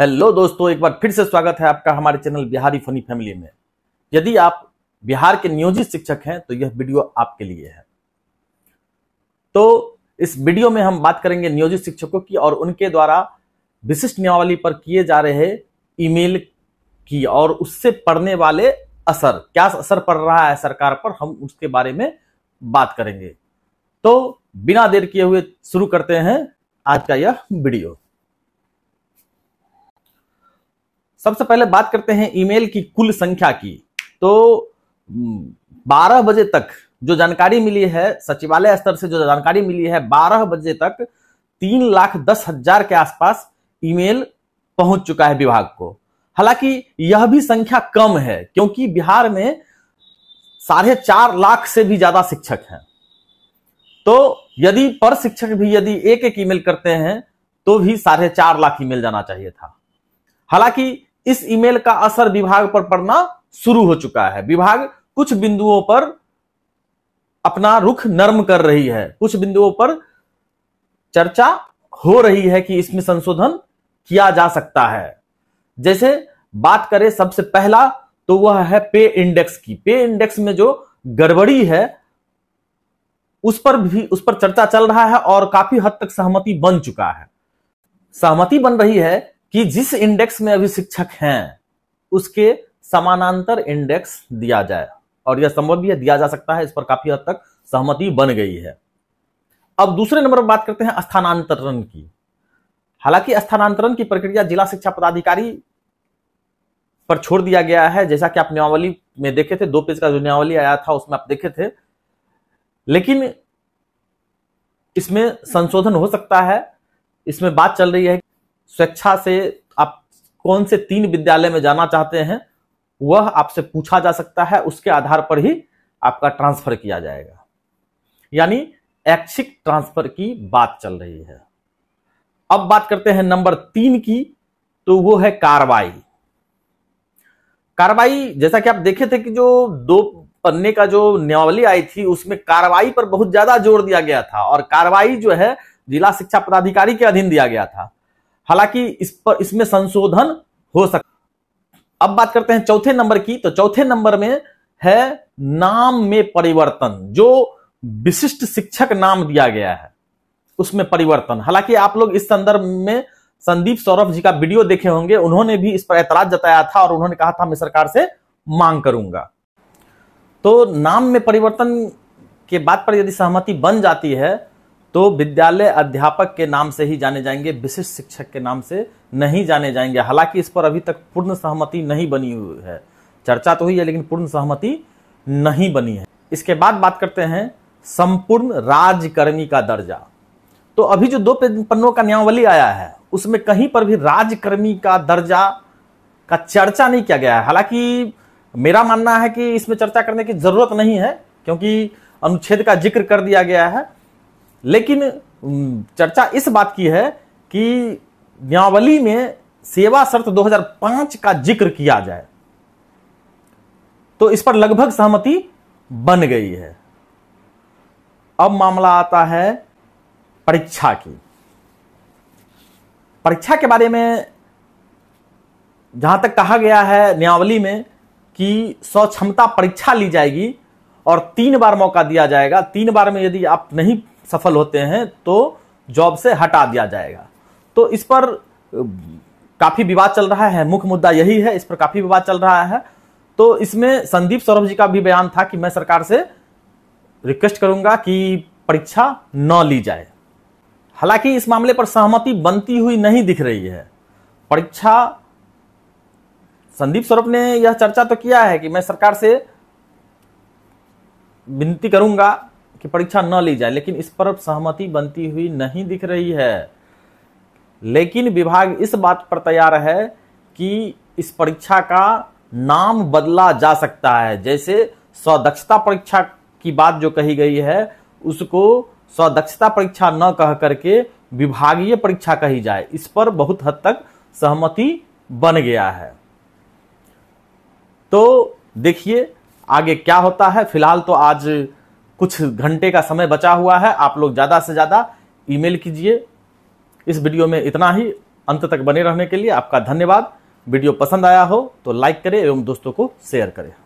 hello दोस्तों एक बार फिर से स्वागत है आपका हमारे चैनल बिहारी फनी फैमिली में यदि आप बिहार के नियोजित शिक्षक हैं तो यह वीडियो आपके लिए है तो इस वीडियो में हम बात करेंगे नियोजित शिक्षकों की और उनके द्वारा विशिष्ट नियमावली पर किए जा रहे ईमेल की और उससे पड़ने वाले असर क्या असर पड़ रहा है सरकार पर हम उसके बारे में बात करेंगे तो बिना देर किए हुए शुरू करते हैं आज का यह वीडियो सबसे पहले बात करते हैं ईमेल की कुल संख्या की तो 12 बजे तक जो जानकारी मिली है सचिवालय स्तर से जो जानकारी मिली है 12 बजे तक तीन लाख दस हजार के आसपास ईमेल पहुंच चुका है विभाग को हालांकि यह भी संख्या कम है क्योंकि बिहार में साढ़े चार लाख से भी ज्यादा शिक्षक हैं तो यदि पर शिक्षक भी यदि एक एक ईमेल करते हैं तो भी साढ़े चार लाख ईमेल जाना चाहिए था हालांकि इस ईमेल का असर विभाग पर पड़ना शुरू हो चुका है विभाग कुछ बिंदुओं पर अपना रुख नर्म कर रही है कुछ बिंदुओं पर चर्चा हो रही है कि इसमें संशोधन किया जा सकता है जैसे बात करें सबसे पहला तो वह है पे इंडेक्स की पे इंडेक्स में जो गड़बड़ी है उस पर भी उस पर चर्चा चल रहा है और काफी हद तक सहमति बन चुका है सहमति बन रही है कि जिस इंडेक्स में अभी शिक्षक हैं उसके समानांतर इंडेक्स दिया जाए और यह संभव भी है दिया जा सकता है इस पर काफी हद तक सहमति बन गई है अब दूसरे नंबर पर बात करते हैं स्थानांतरण की हालांकि स्थानांतरण की प्रक्रिया जिला शिक्षा पदाधिकारी पर छोड़ दिया गया है जैसा कि आप नियमावली में देखे थे दो पेज का जो नियमावली आया था उसमें आप देखे थे लेकिन इसमें संशोधन हो सकता है इसमें बात चल रही है स्वेच्छा से आप कौन से तीन विद्यालय में जाना चाहते हैं वह आपसे पूछा जा सकता है उसके आधार पर ही आपका ट्रांसफर किया जाएगा यानी ऐच्छिक ट्रांसफर की बात चल रही है अब बात करते हैं नंबर तीन की तो वो है कार्रवाई कार्रवाई जैसा कि आप देखे थे कि जो दो पन्ने का जो नियमावली आई थी उसमें कार्रवाई पर बहुत ज्यादा जोर दिया गया था और कार्रवाई जो है जिला शिक्षा पदाधिकारी के अधीन दिया गया था हालांकि इस पर इसमें संशोधन हो सकता अब बात करते हैं चौथे नंबर की तो चौथे नंबर में है नाम में परिवर्तन जो विशिष्ट शिक्षक नाम दिया गया है उसमें परिवर्तन हालांकि आप लोग इस संदर्भ में संदीप सौरभ जी का वीडियो देखे होंगे उन्होंने भी इस पर ऐतराज जताया था और उन्होंने कहा था मैं सरकार से मांग करूंगा तो नाम में परिवर्तन के बाद पर यदि सहमति बन जाती है तो विद्यालय अध्यापक के नाम से ही जाने जाएंगे विशिष्ट शिक्षक के नाम से नहीं जाने जाएंगे हालांकि इस पर अभी तक पूर्ण सहमति नहीं बनी हुई है चर्चा तो हुई है लेकिन पूर्ण सहमति नहीं बनी है इसके बाद बात करते हैं संपूर्ण राजकर्मी का दर्जा तो अभी जो दो पन्नों का नियमावली आया है उसमें कहीं पर भी राजकर्मी का दर्जा का चर्चा नहीं किया गया है हालांकि मेरा मानना है कि इसमें चर्चा करने की जरूरत नहीं है क्योंकि अनुच्छेद का जिक्र कर दिया गया है लेकिन चर्चा इस बात की है कि न्यावली में सेवा शर्त 2005 का जिक्र किया जाए तो इस पर लगभग सहमति बन गई है अब मामला आता है परीक्षा की परीक्षा के बारे में जहां तक कहा गया है न्यावली में कि सक्षमता परीक्षा ली जाएगी और तीन बार मौका दिया जाएगा तीन बार में यदि आप नहीं सफल होते हैं तो जॉब से हटा दिया जाएगा तो इस पर काफ़ी विवाद चल रहा है मुख्य मुद्दा यही है इस पर काफ़ी विवाद चल रहा है तो इसमें संदीप सौरभ जी का भी बयान था कि मैं सरकार से रिक्वेस्ट करूंगा कि परीक्षा न ली जाए हालांकि इस मामले पर सहमति बनती हुई नहीं दिख रही है परीक्षा संदीप सौरभ ने यह चर्चा तो किया है कि मैं सरकार से विनती करूंगा कि परीक्षा न ली जाए लेकिन इस पर सहमति बनती हुई नहीं दिख रही है लेकिन विभाग इस बात पर तैयार है कि इस परीक्षा का नाम बदला जा सकता है जैसे स्वदक्षता परीक्षा की बात जो कही गई है उसको स्वदक्षता परीक्षा न कह करके विभागीय परीक्षा कही जाए इस पर बहुत हद तक सहमति बन गया है तो देखिए आगे क्या होता है फिलहाल तो आज कुछ घंटे का समय बचा हुआ है आप लोग ज़्यादा से ज़्यादा ईमेल कीजिए इस वीडियो में इतना ही अंत तक बने रहने के लिए आपका धन्यवाद वीडियो पसंद आया हो तो लाइक करें एवं दोस्तों को शेयर करें